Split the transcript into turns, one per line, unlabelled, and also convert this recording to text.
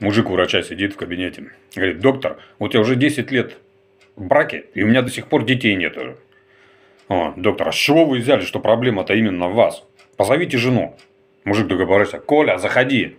Мужик у врача сидит в кабинете. Говорит, доктор, вот я уже 10 лет в браке, и у меня до сих пор детей нет. О, доктор, а с чего вы взяли, что проблема-то именно в вас? Позовите жену. Мужик договорился, Коля, заходи.